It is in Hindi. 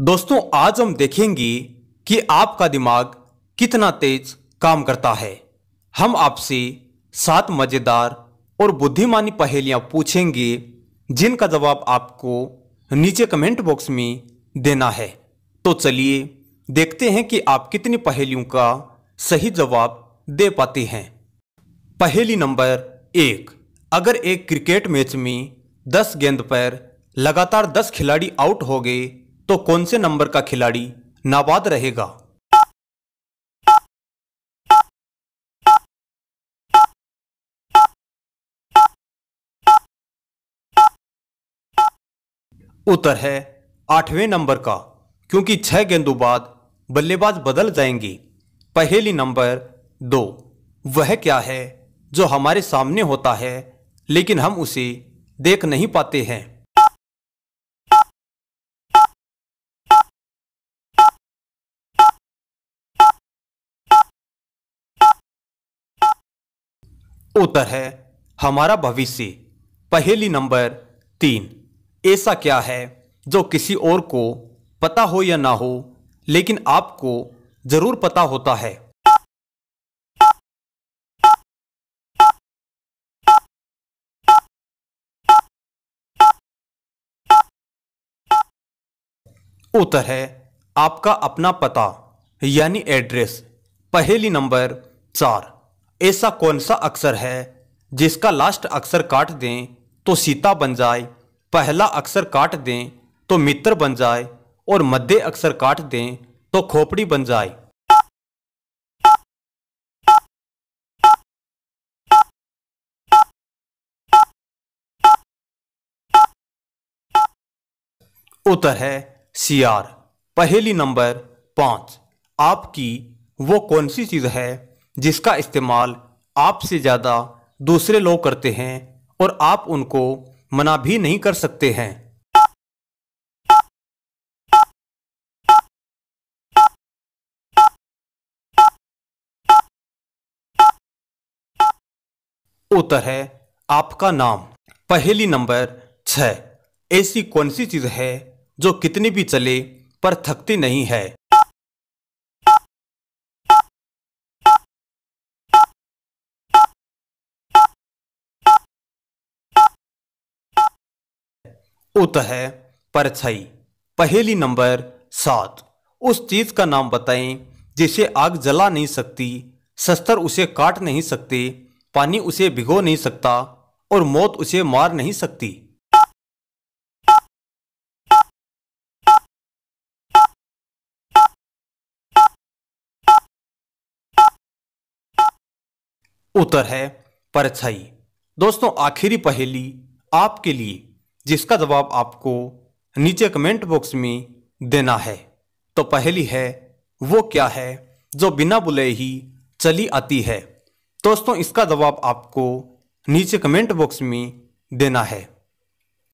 दोस्तों आज हम देखेंगे कि आपका दिमाग कितना तेज काम करता है हम आपसे सात मज़ेदार और बुद्धिमानी पहेलियां पूछेंगे जिनका जवाब आपको नीचे कमेंट बॉक्स में देना है तो चलिए देखते हैं कि आप कितनी पहेलियों का सही जवाब दे पाते हैं पहेली नंबर एक अगर एक क्रिकेट मैच में दस गेंद पर लगातार दस खिलाड़ी आउट हो गए तो कौन से नंबर का खिलाड़ी नाबाद रहेगा उत्तर है आठवें नंबर का क्योंकि छह गेंदों बाद बल्लेबाज बदल जाएंगे पहली नंबर दो वह क्या है जो हमारे सामने होता है लेकिन हम उसे देख नहीं पाते हैं उत्तर है हमारा भविष्य पहेली नंबर तीन ऐसा क्या है जो किसी और को पता हो या ना हो लेकिन आपको जरूर पता होता है उत्तर है आपका अपना पता यानी एड्रेस पहेली नंबर चार ऐसा कौन सा अक्षर है जिसका लास्ट अक्षर काट दें तो सीता बन जाए पहला अक्षर काट दें तो मित्र बन जाए और मध्य अक्षर काट दें तो खोपड़ी बन जाए उत्तर है सियार पहली नंबर पांच आपकी वो कौन सी चीज़ है जिसका इस्तेमाल आपसे ज़्यादा दूसरे लोग करते हैं और आप उनको मना भी नहीं कर सकते हैं उत्तर है आपका नाम पहली नंबर छ ऐसी कौन सी चीज है जो कितनी भी चले पर थकती नहीं है उत है परछाई पहेली नंबर सात उस चीज का नाम बताएं जिसे आग जला नहीं सकती शस्त्र उसे काट नहीं सकते पानी उसे भिगो नहीं सकता और मौत उसे मार नहीं सकती उत्तर है परछाई दोस्तों आखिरी पहेली आपके लिए जिसका जवाब आपको नीचे कमेंट बॉक्स में देना है तो पहली है वो क्या है जो बिना बुले ही चली आती है दोस्तों इसका जवाब आपको नीचे कमेंट बॉक्स में देना है